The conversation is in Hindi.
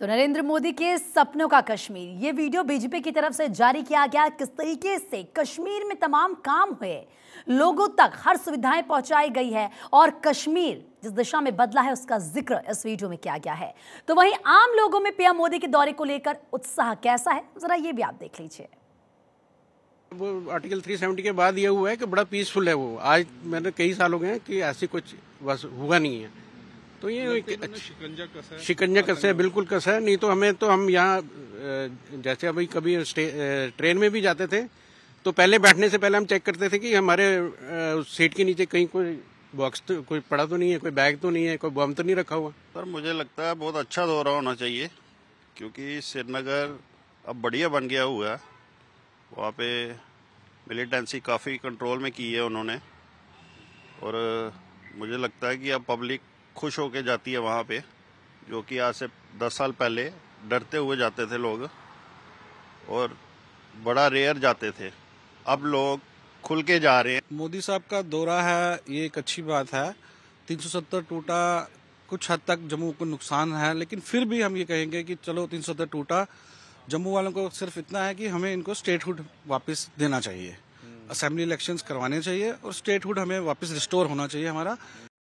तो नरेंद्र मोदी के सपनों का कश्मीर ये वीडियो बीजेपी की तरफ से जारी किया गया किस तरीके से कश्मीर में तमाम काम हुए लोगों तक हर सुविधाएं पहुंचाई गई है और कश्मीर जिस दिशा में बदला है उसका जिक्र इस वीडियो में किया गया है तो वहीं आम लोगों में पीएम मोदी के दौरे को लेकर उत्साह कैसा है जरा ये भी आप देख लीजिए वो आर्टिकल 370 के बाद ये हुआ है कि बड़ा पीसफुल है वो आज मैंने कई साल हो गए हैं कि ऐसी कुछ बस हुआ नहीं है तो ये मतलब मतलब शिकंजा कसा है शिकंजा कसा है बिल्कुल कसा है नहीं तो हमें तो हम यहाँ जैसे अभी कभी ट्रेन में भी जाते थे तो पहले बैठने से पहले हम चेक करते थे कि हमारे उस सीट के नीचे कहीं कोई बॉक्स तो कोई पड़ा तो नहीं है कोई बैग तो नहीं है कोई बम तो नहीं रखा हुआ सर मुझे लगता है बहुत अच्छा दौरा होना चाहिए क्योंकि श्रीनगर अब बढ़िया बन गया हुआ है वहाँ पे मिलिटेंसी काफ़ी कंट्रोल में की है उन्होंने और मुझे लगता है कि अब पब्लिक खुश होके जाती है वहाँ पे जो कि आज से दस साल पहले डरते हुए जाते थे लोग और बड़ा रेयर जाते थे अब लोग खुल के जा रहे हैं मोदी साहब का दौरा है ये एक अच्छी बात है 370 टूटा कुछ हद तक जम्मू को नुकसान है लेकिन फिर भी हम ये कहेंगे कि चलो 370 टूटा जम्मू वालों को सिर्फ इतना है कि हमें इनको स्टेटहुड वापस देना चाहिए असेंबली हम्म। इलेक्शंस करवाने चाहिए और स्टेटहुड हमें वापस रिस्टोर होना चाहिए हमारा